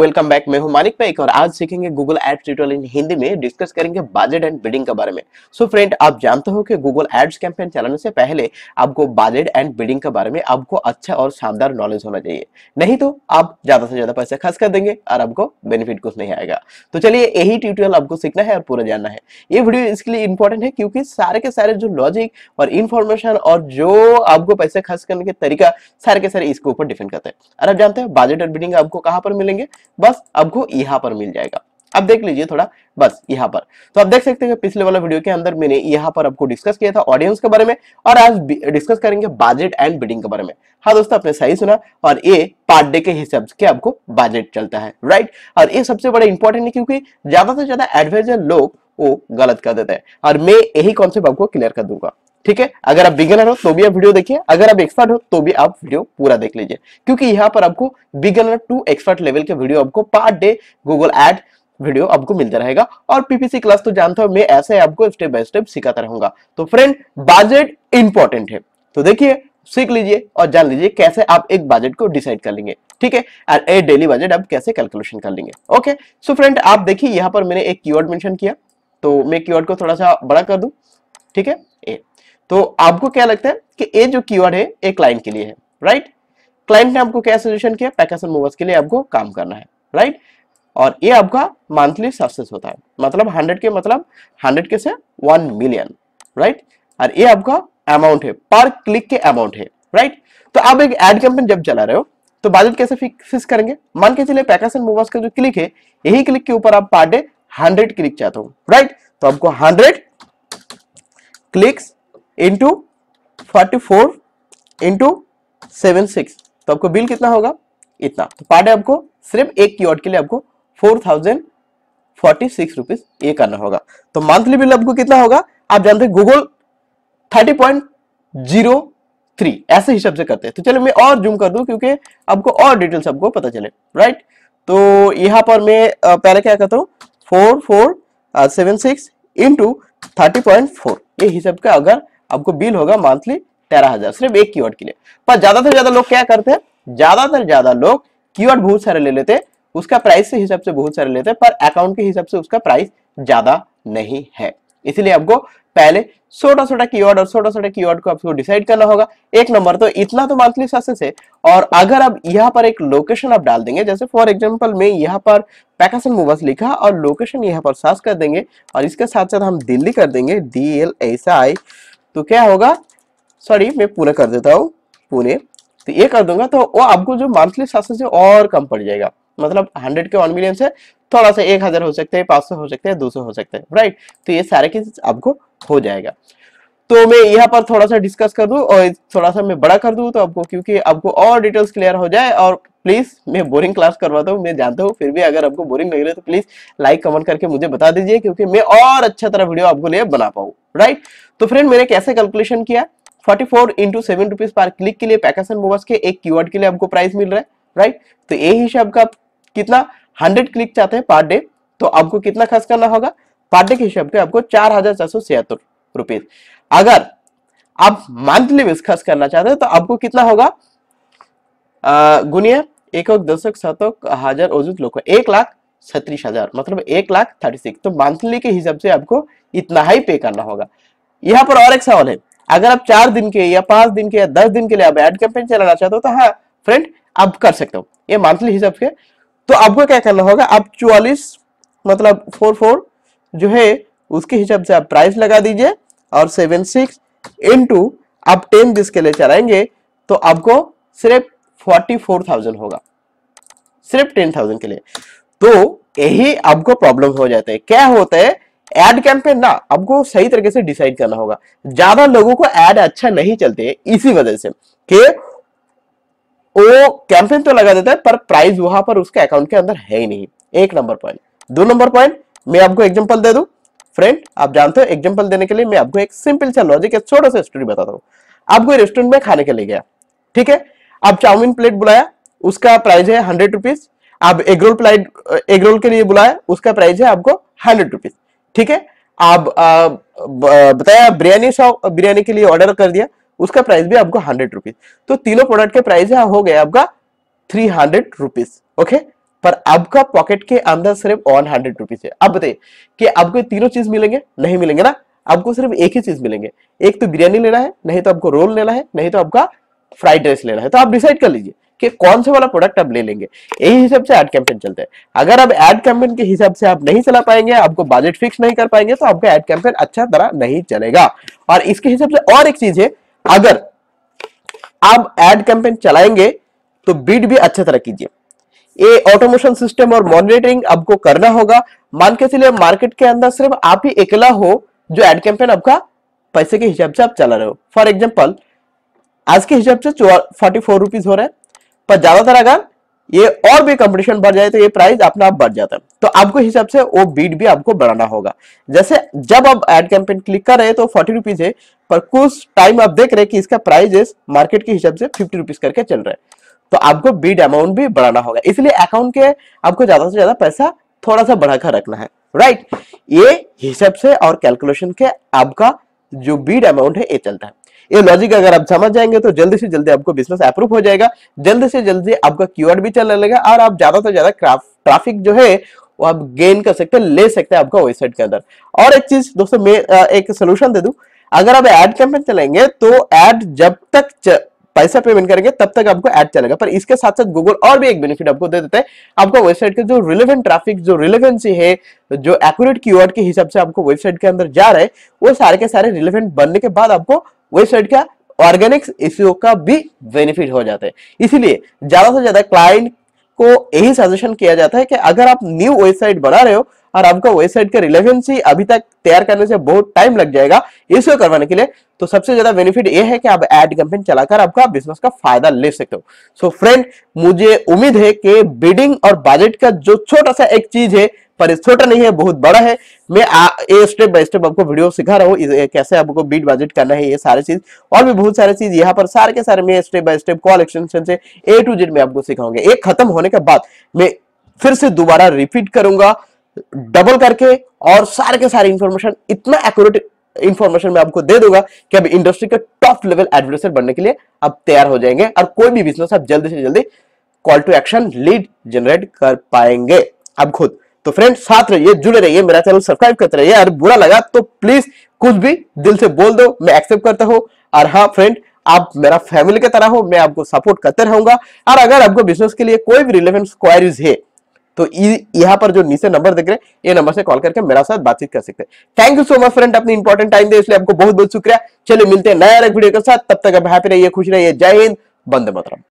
welcome back मैं हूं Manik pack और आज सीखेंगे Google ads tutorial in Hindi में डिस्कस करेंगे बजट एंड बिडिंग के बारे में सो so फ्रेंड आप जानते हो कि गूगल एड्स कैंपेन चलाने से पहले आपको बजट एंड बिडिंग के बारे में आपको अच्छा और शानदार नॉलेज होना चाहिए नहीं तो आप ज्यादा से ज्यादा पैसे खर्च कर देंगे और आपको बेनिफिट कुछ नहीं आएगा तो चलिए यही ट्यूटोरियल आपको सीखना है और पूरा जानना है ये वीडियो इसके लिए इंपॉर्टेंट है क्योंकि सारे के सारे जो लॉजिक और इन्फॉर्मेशन और जो आपको पैसे खर्च करने के तरीका सारे के सारे इसके ऊपर डिपेंड करते हैं और आप जानते हैं बजट एंड बिडिंग आपको कहाँ पर मिलेंगे बस आपको यहाँ पर मिल जाएगा अब देख लीजिए थोड़ा बस यहाँ पर तो आप देख सकते हैं पिछले वाला वीडियो के अंदर मैंने यहाँ पर आपको डिस्कस किया था ऑडियंस के बारे में और आज डिस्कस करेंगे बजट एंड बिडिंग के बारे में हाँ दोस्तों आपने सही सुना और ये पार्ट डे के हिसाब से आपको बजट चलता है राइट और ये सबसे बड़ा इंपॉर्टेंट है क्योंकि ज्यादा से ज्यादा एडवाइजर लोग वो गलत कर देते हैं और मैं यही कॉन्सेप्ट आपको क्लियर कर दूंगा ठीक है अगर आप बिगनर हो तो भी आप वीडियो देखिए अगर आप एक्सपर्ट हो तो भी आप वीडियो पूरा देख लीजिए क्योंकि यहाँ पर आपको बिगनर टू एक्सपर्ट लेवल के वीडियो आपको part day Google ad video आपको मिलता रहेगा और पीपीसी क्लास तो जानता हूँ मैं ऐसे आपको स्टेप बाय स्टेप सिखाता रहूंगा तो फ्रेंड बजट इंपॉर्टेंट है तो देखिए सीख लीजिए और जान लीजिए कैसे आप एक बजट को डिसाइड कर लेंगे ठीक है एंड ए डेली बजट आप कैसे कैलकुलेशन कर लेंगे ओके सो फ्रेंड आप देखिए यहां पर मैंने एक कीवर्ड मेंशन किया तो मैं कीवर्ड को थोड़ा सा बड़ा कर दूं ठीक है ए तो आपको क्या लगता है कि ए जो कीवर्ड है ए क्लाइंट के लिए है राइट क्लाइंट ने आपको क्या सजेशन किया पैकेज मूवर्स के लिए आपको काम करना है राइट और ये आपका मंथली सक्सेस होता है मतलब हंड्रेड के मतलब हंड्रेड के से वन मिलियन राइट और ये आपका अमाउंट है पर क्लिक के अमाउंट है राइट तो आप एक एड कैंपेन जब चला रहे हो तो बजट कैसे फिक्स करेंगे मान के चलिए पैकेस एंड मोबाइल का जो क्लिक है यही क्लिक के ऊपर आप पर डे हंड्रेड क्लिक चाहते हो राइट तो आपको hundred clicks into forty four into seven six तो आपको बिल कितना होगा इतना तो पर डे आपको सिर्फ एक की के लिए आपको फोर फोर्टी सिक्स रुपीज ये करना होगा तो मंथली बिल आपको कितना होगा आप जानते हैं Google thirty point zero three ऐसे हिसाब से करते हैं तो चलो मैं और जूम कर दूं क्योंकि आपको और डिटेल्स आपको पता चले राइट तो यहां पर मैं पहले क्या करता हूँ four four seven six into thirty point four ये हिसाब का अगर आपको बिल होगा मंथली तेरह हजार सिर्फ एक कीवर्ड के लिए पर ज्यादा से ज्यादा लोग क्या करते हैं ज्यादातर ज्यादा लोग कीवर्ड बहुत सारे ले लेते हैं उसका प्राइस के हिसाब से बहुत सारे लेते हैं पर अकाउंट के हिसाब से उसका प्राइस ज्यादा नहीं है इसलिए आपको पहले छोटा छोटा की और छोटा छोटा की को आपको डिसाइड करना होगा एक नंबर तो इतना तो मंथली सक्सेस है और अगर आप यहाँ पर एक लोकेशन आप डाल देंगे जैसे फॉर एग्जांपल मैं यहाँ पर पैकासन मूवर्स लिखा और लोकेशन यहाँ पर सास कर देंगे और इसके साथ साथ हम दिल्ली कर देंगे डी एल एस आई तो क्या होगा सॉरी मैं पुणे कर देता हूँ पुणे तो ये कर दूंगा तो वो आपको जो मंथली सक्सेस है और कम पड़ जाएगा मतलब हंड्रेड के वन मिलियन से थोड़ा सा एक हजार हो सकते हैं पांच सौ हो सकते हैं दो सौ हो सकते हैं राइट तो ये सारे चीज आपको हो जाएगा तो मैं यहाँ पर थोड़ा सा डिस्कस कर दू और थोड़ा सा मैं बड़ा कर दू तो आपको क्योंकि आपको और डिटेल्स क्लियर हो जाए और प्लीज़ मैं बोरिंग क्लास करवाता हूँ मैं जानता हूँ फिर भी अगर आपको बोरिंग लग रही है तो प्लीज़ लाइक कमेंट करके मुझे बता दीजिए क्योंकि मैं और अच्छा तरह वीडियो आपको लिए बना पाऊँ राइट तो फ्रेंड मैंने कैसे कैलकुलेशन किया forty four into seven rupees पर क्लिक के लिए पैकेसन मोबाइल के एक कीवर्ड के लिए आपको प्राइस मिल रहा है राइट तो ये हिसाब का आप कितना हंड्रेड क्लिक चाहते हैं पर डे तो आपको कितना खर्च करना होगा पर डे के हिसाब से आपको चार हजार चार सौ छिहत्तर रुपीज अगर आप मंथली बेस खर्च करना चाहते हैं तो आपको कितना होगा गुनिया एक दशक शतक हजार औजूद लोग एक लाख छत्तीस हजार मतलब एक लाख थर्टी सिक्स तो मंथली के हिसाब से आपको इतना ही पे करना होगा यहाँ पर और एक सवाल है अगर आप चार दिन के या पांच दिन के या दस दिन के लिए आप एड कैंपेन चलाना चाहते हो तो हाँ फ्रेंड आप कर सकते हो ये मंथली हिसाब से तो आपको क्या करना होगा आप चौवालीस मतलब फोर फोर जो है उसके हिसाब से आप प्राइस लगा दीजिए और सेवन सिक्स इंटू आप टेन के लिए चलाएंगे तो आपको सिर्फ फोर्टी फोर थाउजेंड होगा सिर्फ टेन थाउजेंड के लिए तो यही आपको प्रॉब्लम हो जाता है क्या होता है एड कैंपेन ना आपको सही तरीके से डिसाइड करना होगा ज्यादा लोगों को एड अच्छा नहीं चलते इसी वजह से कि वो कैंपेन तो लगा देता है पर प्राइस वहां पर उसके अकाउंट के अंदर है ही नहीं एक नंबर पॉइंट दो नंबर पॉइंट मैं आपको एग्जाम्पल दे दू फ्रेंड आप जानते हो एग्जाम्पल देने के लिए मैं आपको एक सिंपल सा लॉजिक एक छोटा सा स्टोरी बताता हूँ आपको रेस्टोरेंट में खाने के लिए गया ठीक है आप चाउमिन प्लेट बुलाया उसका प्राइस है हंड्रेड रुपीज आप egg roll plate egg roll के लिए बुलाया उसका प्राइस है आपको हंड्रेड रुपीज ठीक है आप आ, बताया बिरयानी शॉप बिरयानी के लिए ऑर्डर कर दिया उसका प्राइस भी आपको हंड्रेड रुपीज तो तीनों प्रोडक्ट के प्राइस हो गया आपका थ्री हंड्रेड रुपीज ओके पर आपका पॉकेट के अंदर सिर्फ वन हंड्रेड रुपीज है अब बताइए कि आपको तीनों चीज मिलेंगे नहीं मिलेंगे ना आपको सिर्फ एक ही चीज मिलेंगे एक तो बिरयानी लेना है नहीं तो आपको रोल लेना है नहीं तो आपका फ्राइड राइस लेना है तो आप डिसाइड कर लीजिए कि कौन से वाला प्रोडक्ट आप ले लेंगे यही हिसाब से एड कैंपेन चलते हैं अगर आप एड कैंपेन के हिसाब से आप नहीं चला पाएंगे आपको बजट फिक्स नहीं कर पाएंगे तो आपका एड कैंपेन अच्छा तरह नहीं चलेगा और इसके हिसाब से और एक चीज है अगर आप एड कैंपेन चलाएंगे तो बीड भी अच्छे तरह कीजिए ये ऑटोमोशन सिस्टम और मॉनिटरिंग आपको करना होगा मान के चलिए मार्केट के अंदर सिर्फ आप ही अकेला हो जो एड कैंपेन आपका पैसे के हिसाब से आप चला रहे हो फॉर एग्जाम्पल आज के हिसाब से फोर्टी फोर रुपीज हो रहा है पर ज्यादातर अगर ये और भी कंपटीशन बढ़ जाए तो ये प्राइस अपना आप बढ़ जाता है तो आपको हिसाब से वो बीट भी आपको बढ़ाना होगा जैसे जब आप एड कैंपेन क्लिक कर रहे हैं तो फोर्टी रुपीज है पर कुछ टाइम आप देख रहे हैं कि इसका प्राइस मार्केट के हिसाब से फिफ्टी रुपीज करके चल रहा है तो आपको बीड अमाउंट भी बढ़ाना होगा इसलिए अकाउंट के आपको ज्यादा से ज्यादा पैसा थोड़ा सा बढ़ाकर रखना है राइट ये हिसाब से और कैलकुलेशन के आपका जो बीड अमाउंट है ये चलता है ये लॉजिक अगर आप समझ जाएंगे तो जल्दी से जल्दी आपको बिजनेस अप्रूव हो जाएगा जल्दी से जल्दी आपका क्यू भी चलने लगेगा और आप ज्यादा से ज्यादा ट्राफिक जो है वो आप गेन कर सकते हैं ले सकते हैं आपका वेबसाइट के अंदर और एक चीज दोस्तों मैं एक सोल्यूशन दे दू अगर आप एड कैंपेन चलाएंगे तो एड जब तक पैसा पेमेंट करेंगे तब तक आपको ऐड चलेगा पर इसके साथ साथ गूगल और भी एक बेनिफिट आपको दे देते हैं आपका वेबसाइट का जो रिलेवेंट ट्रैफिक जो रिलेवेंसी है जो एक्यूरेट की के हिसाब से आपको वेबसाइट के अंदर जा रहे वो सारे के सारे रिलेवेंट बनने के बाद आपको वेबसाइट का ऑर्गेनिक एसईओ का भी बेनिफिट हो जाता है इसीलिए ज्यादा से ज्यादा क्लाइंट को यही सजेशन किया जाता है कि अगर आप न्यू वेबसाइट बना रहे हो और आपका वेबसाइट का रिलेवेंसी अभी तक तैयार करने से बहुत टाइम लग जाएगा इसको e करवाने के लिए तो सबसे ज्यादा बेनिफिट ये है कि आप एड कैंपेन चलाकर आपका बिजनेस का फायदा ले सकते हो सो so फ्रेंड मुझे उम्मीद है कि बिडिंग और बजट का जो छोटा सा एक चीज है पर छोटा नहीं है बहुत बड़ा है मैं ये स्टेप बाय स्टेप आपको वीडियो सिखा रहा हूँ कैसे आपको बीट बजट करना है ये सारी चीज और भी बहुत सारी चीज यहाँ पर सारे के सारे मैं step by step call extension से ए टू जेड में आपको सिखाऊंगा एक खत्म होने के बाद मैं फिर से दोबारा रिपीट करूंगा डबल करके और सारे के सारे इंफॉर्मेशन इतना एक्यूरेट इंफॉर्मेशन मैं आपको दे दूंगा कि अब इंडस्ट्री के टॉप लेवल एडवर्टाइजर बनने के लिए आप तैयार हो जाएंगे और कोई भी बिजनेस आप जल्दी से जल्दी call to action lead generate कर पाएंगे अब खुद तो फ्रेंड साथ रहिए जुड़े रहिए मेरा चैनल सब्सक्राइब करते रहिए अगर बुरा लगा तो प्लीज कुछ भी दिल से बोल दो मैं एक्सेप्ट करता हूँ और हाँ फ्रेंड आप मेरा फैमिली की तरह हो मैं आपको सपोर्ट करते रहूंगा और अगर आपको बिजनेस के लिए कोई भी रिलेवेंट क्वायरीज है तो यहाँ पर जो नीचे नंबर देख रहे हैं ये नंबर से कॉल करके मेरा साथ बातचीत कर सकते हैं thank you so much friend अपनी इंपॉर्टेंट टाइम दे इसलिए आपको बहुत बहुत शुक्रिया चलिए मिलते हैं नया वीडियो के साथ तब तक आप हैप्पी रहिए खुश रहिए जय हिंद बंदे मतरम